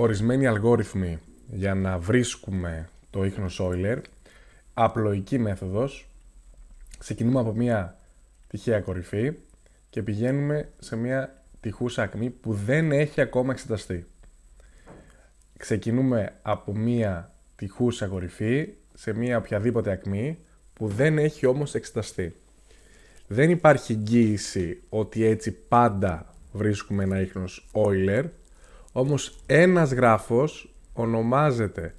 ορισμένοι αλγόριθμοι για να βρίσκουμε το ίχνος Euler, απλοϊκή μέθοδος, ξεκινούμε από μια τυχαία κορυφή και πηγαίνουμε σε μια τυχούσα ακμή που δεν έχει ακόμα εξεταστεί. Ξεκινούμε από μια τυχούσα κορυφή σε μια οποιαδήποτε ακμή που δεν έχει όμως εξεταστεί. Δεν υπάρχει εγγύηση ότι έτσι πάντα βρίσκουμε ένα ίχνος Euler, όμως ένας γράφος ονομάζεται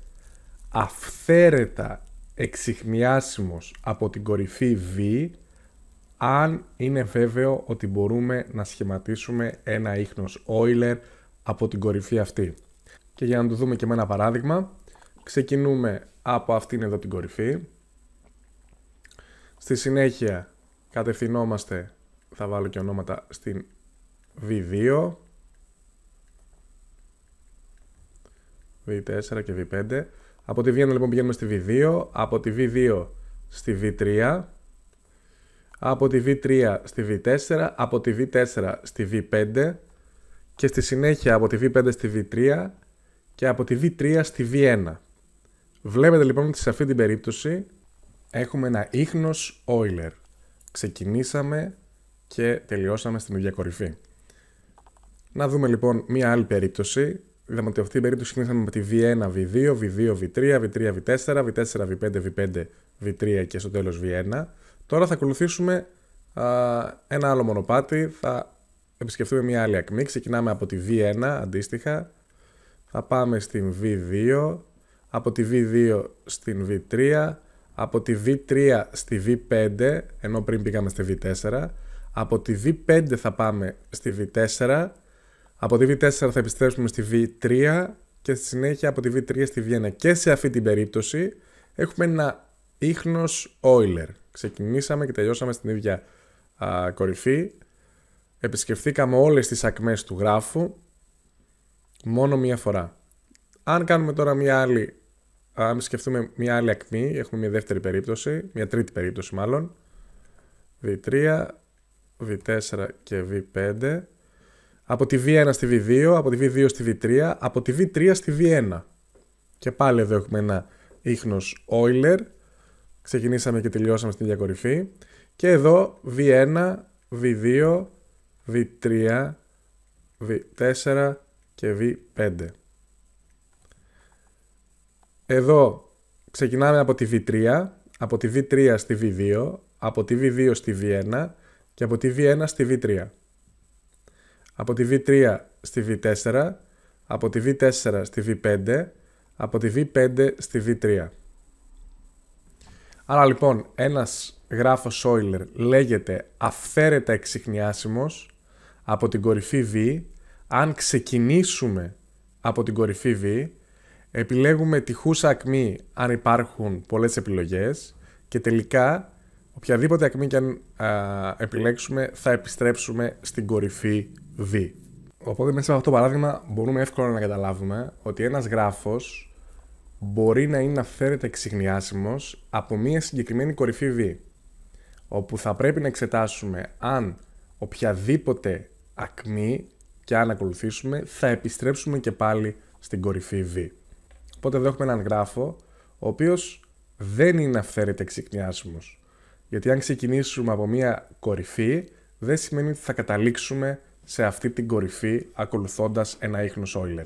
αυθαίρετα εξιχνιάσιμος από την κορυφή V αν είναι βέβαιο ότι μπορούμε να σχηματίσουμε ένα ίχνος Euler από την κορυφή αυτή. Και για να το δούμε και με ένα παράδειγμα, ξεκινούμε από αυτήν εδώ την κορυφή. Στη συνέχεια κατευθυνόμαστε, θα βάλω και ονόματα, στην V2. V4 και V5. Από τη V1 λοιπόν πηγαίνουμε στη V2, από τη V2 στη V3, από τη V3 στη V4, από τη V4 στη V5 και στη συνέχεια από τη V5 στη V3 και από τη V3 στη V1. Βλέπετε λοιπόν ότι σε αυτή την περίπτωση έχουμε ένα ίχνος Euler. Ξεκινήσαμε και τελειώσαμε στην ίδια κορυφή. Να δούμε λοιπόν μία άλλη περίπτωση είδαμε ότι αυτή την περίπτωση ξεκινήσαμε με τη V1, V2, V2, V3, V3, V4, V4, V5, V5, V3 και στο τέλος V1. Τώρα θα ακολουθήσουμε ένα άλλο μονοπάτι, θα επισκεφτούμε μια άλλη ακμή. Ξεκινάμε από τη V1 αντίστοιχα, θα πάμε στην V2, από τη V2 στην V3, από τη V3 στη V5, ενώ πριν πήγαμε στη V4, από τη V5 θα πάμε στη V4, από τη V4 θα επιστρέψουμε στη V3 και στη συνέχεια από τη V3 στη v Β1. Και σε αυτή την περίπτωση έχουμε ένα ίχνος Euler. Ξεκινήσαμε και τελειώσαμε στην ίδια κορυφή. Επισκεφθήκαμε όλες τις ακμές του γράφου μόνο μία φορά. Αν κάνουμε τώρα μία άλλη, αν σκεφτούμε μία άλλη ακμή, έχουμε μία δεύτερη περίπτωση, μία τρίτη περίπτωση μάλλον, V3, V4 και V5, από τη V1 στη V2, από τη V2 στη V3, από τη V3 στη V1. Και πάλι εδώ έχουμε ένα ίχνος Euler. Ξεκινήσαμε και τελειώσαμε στην διακορυφή, Και εδώ V1, V2, V3, V4 και V5. Εδώ ξεκινάμε από τη V3, από τη V3 στη V2, από τη V2 στη V1 και από τη V1 στη V3 από τη V3 στη V4, από τη V4 στη V5, από τη V5 στη V3. Άρα λοιπόν ένας γράφος Euler λέγεται αυθαίρετα εξυχνιάσιμος από την κορυφή V. Αν ξεκινήσουμε από την κορυφή V, επιλέγουμε τυχούσα ακμή αν υπάρχουν πολλές επιλογές και τελικά οποιαδήποτε ακμή και αν επιλέξουμε θα επιστρέψουμε στην κορυφή V. Οπότε μέσα από αυτό το παράδειγμα μπορούμε εύκολα να καταλάβουμε ότι ένας γράφος μπορεί να είναι αυθαίρετα εξηγνιάσιμος από μία συγκεκριμένη κορυφή V, όπου θα πρέπει να εξετάσουμε αν οποιαδήποτε ακμή και αν ακολουθήσουμε θα επιστρέψουμε και πάλι στην κορυφή V. Οπότε εδώ έχουμε έναν γράφο ο οποίος δεν είναι αυθαίρετα εξηγνιάσιμος. Γιατί αν ξεκινήσουμε από μία κορυφή δεν σημαίνει ότι θα καταλήξουμε σε αυτή την κορυφή ακολουθώντας ένα ίχνος Euler.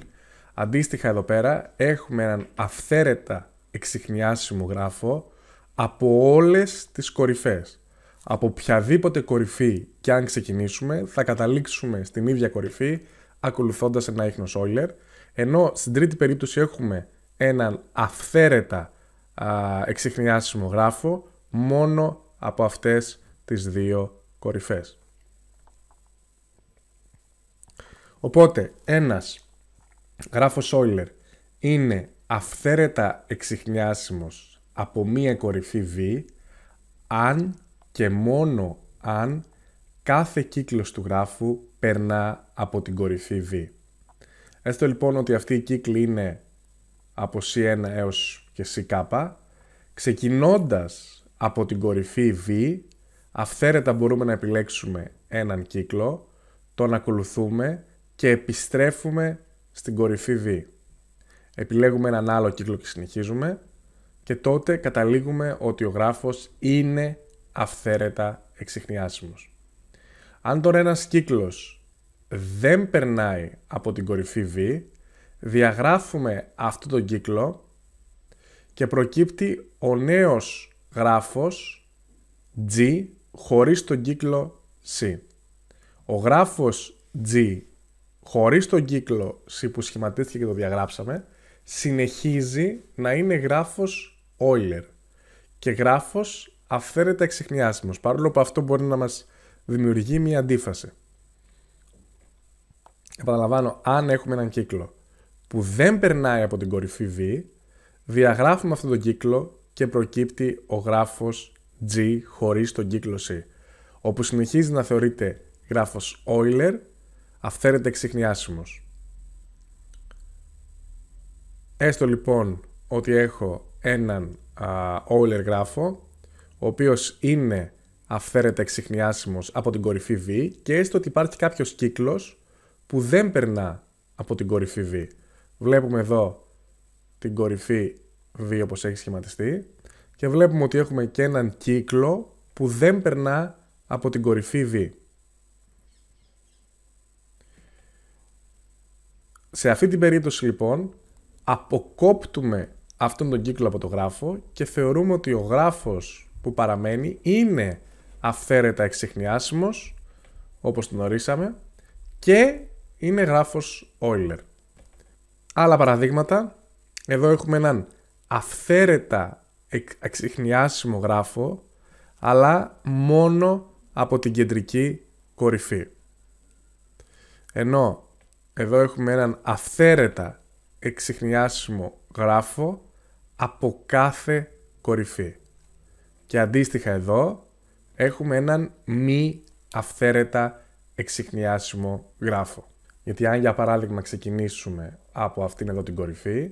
Αντίστοιχα εδώ πέρα έχουμε έναν αυθαίρετα εξιχνιάσιμο γράφο από όλες τις κορυφές. Από οποιαδήποτε κορυφή και αν ξεκινήσουμε θα καταλήξουμε στην ίδια κορυφή ακολουθώντας ένα ίχνος Euler ενώ στην τρίτη περίπτωση έχουμε έναν αυθαίρετα εξιχνιάσιμο γράφο μόνο από αυτές τις δύο κορυφές. Οπότε, ένας γράφος Euler είναι αυθαίρετα εξηχνιάσιμος από μία κορυφή V αν και μόνο αν κάθε κύκλος του γράφου περνά από την κορυφή V. Έστω λοιπόν ότι αυτή η κύκλη είναι από C1 έως και CK, ξεκινώντας από την κορυφή V, αυθαίρετα μπορούμε να επιλέξουμε έναν κύκλο, τον ακολουθούμε και επιστρέφουμε στην κορυφή V. Επιλέγουμε έναν άλλο κύκλο και συνεχίζουμε και τότε καταλήγουμε ότι ο γράφος είναι αυθαίρετα εξιχνιάσιμος. Αν τώρα ένας κύκλος δεν περνάει από την κορυφή V, διαγράφουμε αυτό τον κύκλο και προκύπτει ο νέος γράφος G χωρίς τον κύκλο C. Ο γράφος G Χωρίς τον κύκλο που σχηματίστηκε και το διαγράψαμε, συνεχίζει να είναι γράφος Euler και γράφος αυθαίρετα εξεχνιάσιμος, παρόλο που αυτό μπορεί να μας δημιουργεί μια αντίφαση. Επαναλαμβάνω, αν έχουμε έναν κύκλο που δεν περνάει από την κορυφή V, διαγράφουμε αυτόν τον κύκλο και προκύπτει ο γράφος G χωρίς τον κύκλο C, όπου συνεχίζει να θεωρείται γράφος Euler αυθαίρετα Έστω λοιπόν ότι έχω έναν Euler γράφο, ο οποίος είναι αυθαίρετα από την κορυφή V και έστω ότι υπάρχει κάποιος κύκλος που δεν περνά από την κορυφή V. Βλέπουμε εδώ την κορυφή V όπως έχει σχηματιστεί και βλέπουμε ότι έχουμε και έναν κύκλο που δεν περνά από την κορυφή V. Σε αυτή την περίπτωση λοιπόν αποκόπτουμε αυτόν τον κύκλο από το γράφο και θεωρούμε ότι ο γράφος που παραμένει είναι αυθαίρετα εξεχνιάσιμος, όπως τον ορίσαμε, και είναι γράφος Euler. Άλλα παραδείγματα, εδώ έχουμε έναν αυθαίρετα εξεχνιάσιμο γράφο, αλλά μόνο από την κεντρική κορυφή. Ενώ εδώ έχουμε έναν αυθαίρετα εξιχνιάσιμο γράφο από κάθε κορυφή. Και αντίστοιχα εδώ έχουμε έναν μη αυθαίρετα εξιχνιάσιμο γράφο. Γιατί αν για παράδειγμα ξεκινήσουμε από αυτήν εδώ την κορυφή,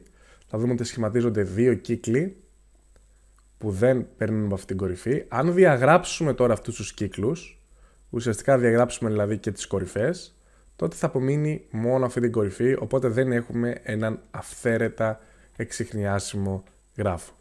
θα δούμε ότι σχηματίζονται δύο κύκλοι που δεν παίρνουν από αυτήν την κορυφή. Αν διαγράψουμε τώρα αυτούς τους κύκλους, ουσιαστικά διαγράψουμε δηλαδή και τις κορυφές, τότε θα απομείνει μόνο αυτή την κορυφή, οπότε δεν έχουμε έναν αυθαίρετα εξιχνιάσιμο γράφο.